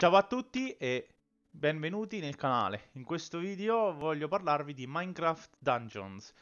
Ciao a tutti e benvenuti nel canale. In questo video voglio parlarvi di Minecraft Dungeons,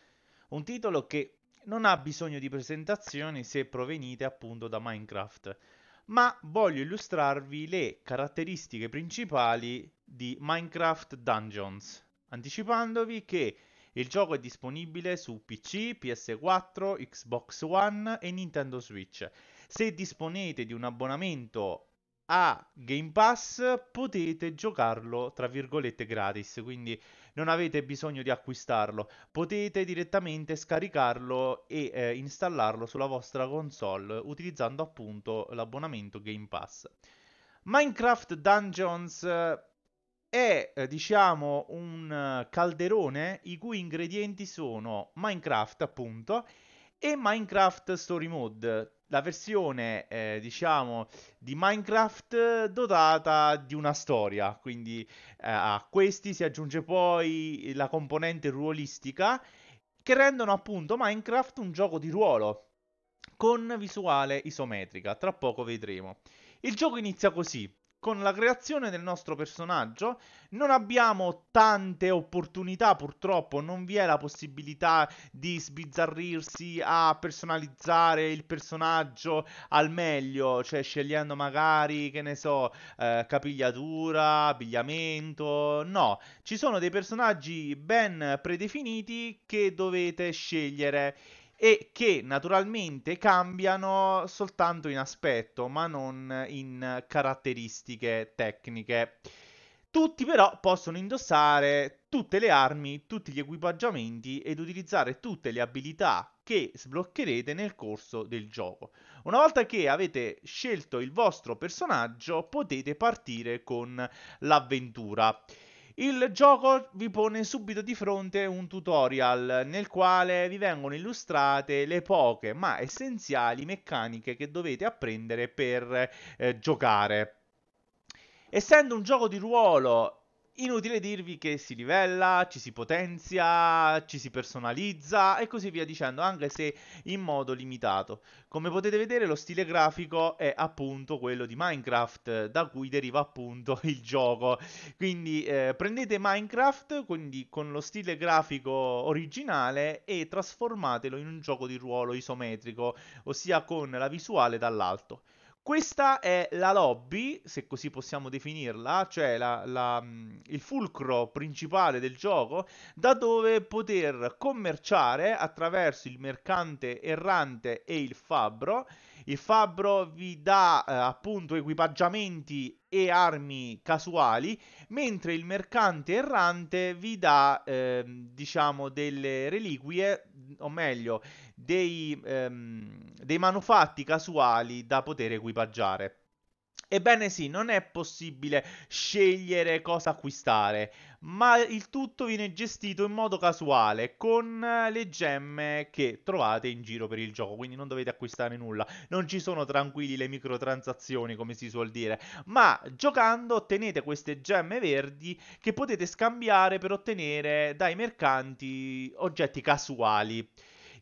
un titolo che non ha bisogno di presentazioni se provenite appunto da Minecraft, ma voglio illustrarvi le caratteristiche principali di Minecraft Dungeons, anticipandovi che il gioco è disponibile su PC, PS4, Xbox One e Nintendo Switch. Se disponete di un abbonamento a Game Pass potete giocarlo tra virgolette gratis, quindi non avete bisogno di acquistarlo, potete direttamente scaricarlo e eh, installarlo sulla vostra console utilizzando appunto l'abbonamento Game Pass. Minecraft Dungeons eh, è eh, diciamo un eh, calderone i cui ingredienti sono Minecraft appunto e Minecraft Story Mode la versione, eh, diciamo, di Minecraft eh, dotata di una storia. Quindi eh, a questi si aggiunge poi la componente ruolistica che rendono appunto Minecraft un gioco di ruolo con visuale isometrica. Tra poco vedremo. Il gioco inizia così con la creazione del nostro personaggio non abbiamo tante opportunità purtroppo non vi è la possibilità di sbizzarrirsi a personalizzare il personaggio al meglio cioè scegliendo magari che ne so eh, capigliatura abbigliamento no ci sono dei personaggi ben predefiniti che dovete scegliere e che naturalmente cambiano soltanto in aspetto, ma non in caratteristiche tecniche. Tutti però possono indossare tutte le armi, tutti gli equipaggiamenti ed utilizzare tutte le abilità che sbloccherete nel corso del gioco. Una volta che avete scelto il vostro personaggio potete partire con l'avventura. Il gioco vi pone subito di fronte un tutorial nel quale vi vengono illustrate le poche ma essenziali meccaniche che dovete apprendere per eh, giocare. Essendo un gioco di ruolo Inutile dirvi che si livella, ci si potenzia, ci si personalizza e così via dicendo, anche se in modo limitato. Come potete vedere lo stile grafico è appunto quello di Minecraft, da cui deriva appunto il gioco. Quindi eh, prendete Minecraft, quindi con lo stile grafico originale e trasformatelo in un gioco di ruolo isometrico, ossia con la visuale dall'alto. Questa è la lobby, se così possiamo definirla, cioè la, la, mm, il fulcro principale del gioco, da dove poter commerciare attraverso il mercante errante e il fabbro. Il fabbro vi dà eh, appunto equipaggiamenti e armi casuali, mentre il mercante errante vi dà eh, diciamo delle reliquie, o meglio, dei, ehm, dei manufatti casuali da poter equipaggiare. Ebbene sì, non è possibile scegliere cosa acquistare, ma il tutto viene gestito in modo casuale con le gemme che trovate in giro per il gioco, quindi non dovete acquistare nulla, non ci sono tranquilli le microtransazioni come si suol dire, ma giocando ottenete queste gemme verdi che potete scambiare per ottenere dai mercanti oggetti casuali.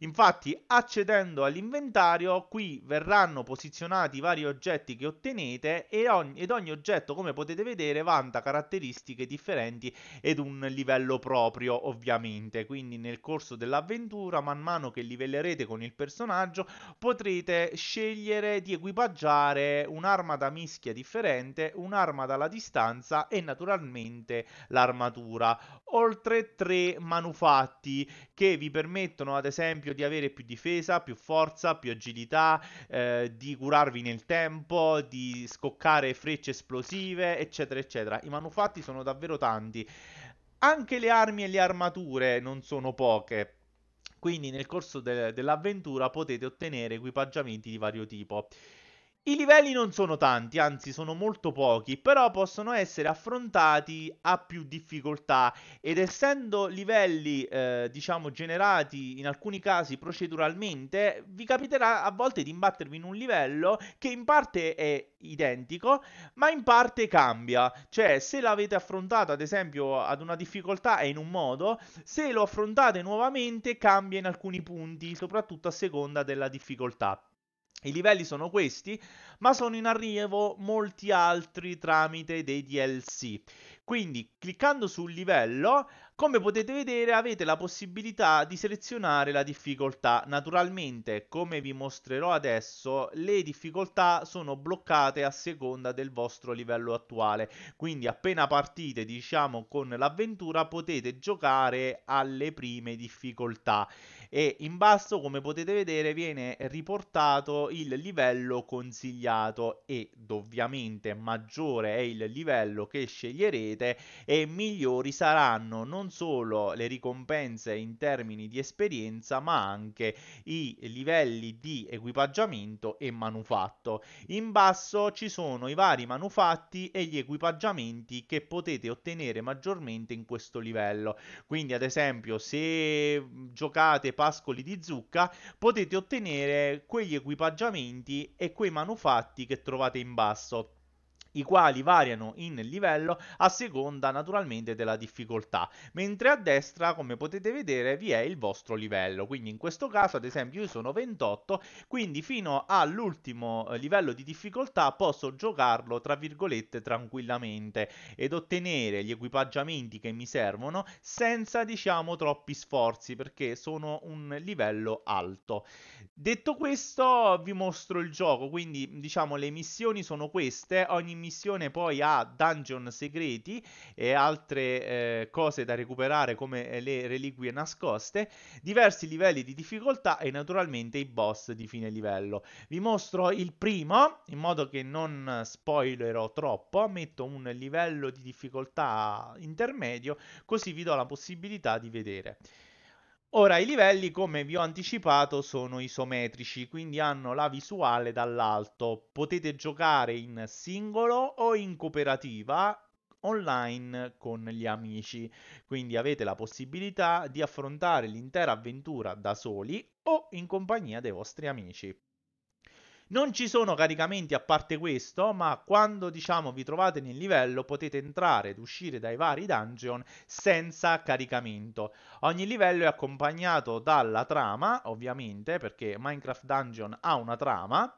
Infatti, accedendo all'inventario, qui verranno posizionati i vari oggetti che ottenete ed ogni, ed ogni oggetto, come potete vedere, vanta caratteristiche differenti ed un livello proprio, ovviamente. Quindi nel corso dell'avventura, man mano che livellerete con il personaggio, potrete scegliere di equipaggiare un'arma da mischia differente, un'arma dalla distanza e naturalmente l'armatura. Oltre tre manufatti che vi permettono, ad esempio, esempio di avere più difesa, più forza, più agilità, eh, di curarvi nel tempo, di scoccare frecce esplosive, eccetera, eccetera. I manufatti sono davvero tanti. Anche le armi e le armature non sono poche. Quindi nel corso de- dell'avventura potete ottenere equipaggiamenti di vario tipo. I livelli non sono tanti, anzi sono molto pochi, però possono essere affrontati a più difficoltà ed essendo livelli eh, diciamo generati in alcuni casi proceduralmente, vi capiterà a volte di imbattervi in un livello che in parte è identico, ma in parte cambia. Cioè, se l'avete affrontato, ad esempio, ad una difficoltà è in un modo, se lo affrontate nuovamente cambia in alcuni punti, soprattutto a seconda della difficoltà. I livelli sono questi, ma sono in arrivo molti altri tramite dei DLC. Quindi cliccando sul livello, come potete vedere avete la possibilità di selezionare la difficoltà. Naturalmente, come vi mostrerò adesso, le difficoltà sono bloccate a seconda del vostro livello attuale. Quindi appena partite, diciamo, con l'avventura potete giocare alle prime difficoltà e in basso come potete vedere viene riportato il livello consigliato ed ovviamente maggiore è il livello che sceglierete e migliori saranno non solo le ricompense in termini di esperienza ma anche i livelli di equipaggiamento e manufatto. In basso ci sono i vari manufatti e gli equipaggiamenti che potete ottenere maggiormente in questo livello. Quindi ad esempio se giocate pascoli di zucca potete ottenere quegli equipaggiamenti e quei manufatti che trovate in basso i quali variano in livello a seconda naturalmente della difficoltà, mentre a destra come potete vedere vi è il vostro livello, quindi in questo caso ad esempio io sono 28, quindi fino all'ultimo eh, livello di difficoltà posso giocarlo tra virgolette tranquillamente ed ottenere gli equipaggiamenti che mi servono senza diciamo troppi sforzi perché sono un livello alto. Detto questo vi mostro il gioco, quindi diciamo le missioni sono queste, ogni missione missione poi ha dungeon segreti e altre eh, cose da recuperare come eh, le reliquie nascoste, diversi livelli di difficoltà e naturalmente i boss di fine livello. Vi mostro il primo in modo che non spoilerò troppo, metto un livello di difficoltà intermedio così vi do la possibilità di vedere. Ora, i livelli, come vi ho anticipato, sono isometrici, quindi hanno la visuale dall'alto. Potete giocare in singolo o in cooperativa online con gli amici, quindi avete la possibilità di affrontare l'intera avventura da soli o in compagnia dei vostri amici. Non ci sono caricamenti a parte questo, ma quando diciamo vi trovate nel livello potete entrare ed uscire dai vari dungeon senza caricamento. Ogni livello è accompagnato dalla trama, ovviamente, perché Minecraft Dungeon ha una trama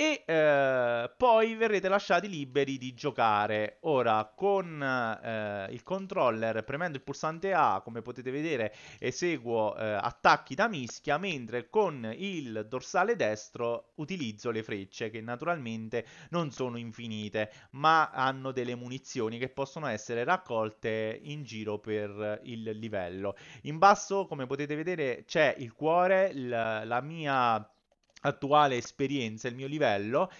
e eh, poi verrete lasciati liberi di giocare. Ora, con eh, il controller, premendo il pulsante A, come potete vedere, eseguo eh, attacchi da mischia, mentre con il dorsale destro utilizzo le frecce, che naturalmente non sono infinite, ma hanno delle munizioni che possono essere raccolte in giro per il livello. In basso, come potete vedere, c'è il cuore, la, la mia attuale esperienza, il mio livello,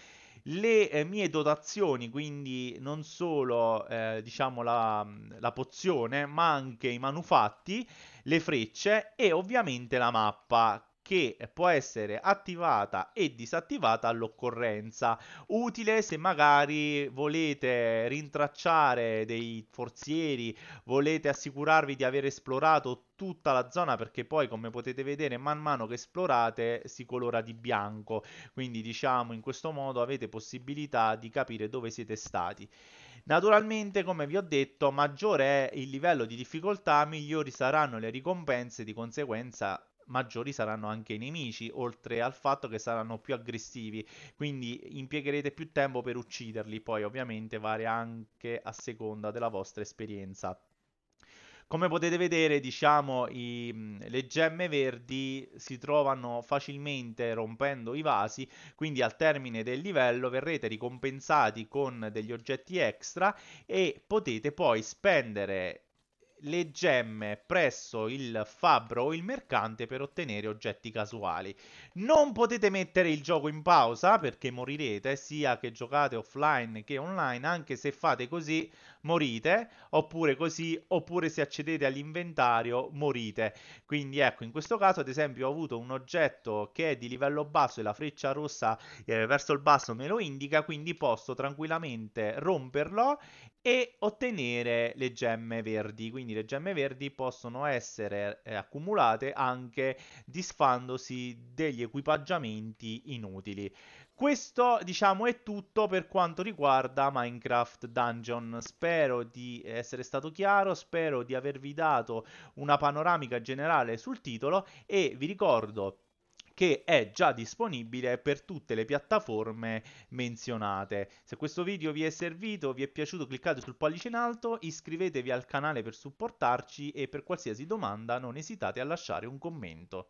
le eh, mie dotazioni, quindi non solo eh, diciamo la, la, pozione, ma anche i manufatti, le frecce e ovviamente la mappa che può essere attivata e disattivata all'occorrenza. Utile se magari volete rintracciare dei forzieri, volete assicurarvi di aver esplorato tutta la zona perché poi come potete vedere man mano che esplorate si colora di bianco quindi diciamo in questo modo avete possibilità di capire dove siete stati naturalmente come vi ho detto maggiore è il livello di difficoltà migliori saranno le ricompense di conseguenza maggiori saranno anche i nemici, oltre al fatto che saranno più aggressivi, quindi impiegherete più tempo per ucciderli, poi ovviamente varia anche a seconda della vostra esperienza. Come potete vedere, diciamo, i, le gemme verdi si trovano facilmente rompendo i vasi, quindi al termine del livello verrete ricompensati con degli oggetti extra e potete poi spendere le gemme presso il fabbro o il mercante per ottenere oggetti casuali. Non potete mettere il gioco in pausa perché morirete sia che giocate offline che online, anche se fate così morite, oppure così, oppure se accedete all'inventario morite. Quindi ecco, in questo caso ad esempio ho avuto un oggetto che è di livello basso e la freccia rossa eh, verso il basso me lo indica, quindi posso tranquillamente romperlo e ottenere le gemme verdi. Quindi le gemme verdi possono essere eh, accumulate anche disfandosi degli equipaggiamenti inutili. Questo diciamo è tutto per quanto riguarda Minecraft Dungeon, spero di essere stato chiaro, spero di avervi dato una panoramica generale sul titolo e vi ricordo che è già disponibile per tutte le piattaforme menzionate. Se questo video vi è servito, vi è piaciuto, cliccate sul pollice in alto, iscrivetevi al canale per supportarci e per qualsiasi domanda non esitate a lasciare un commento.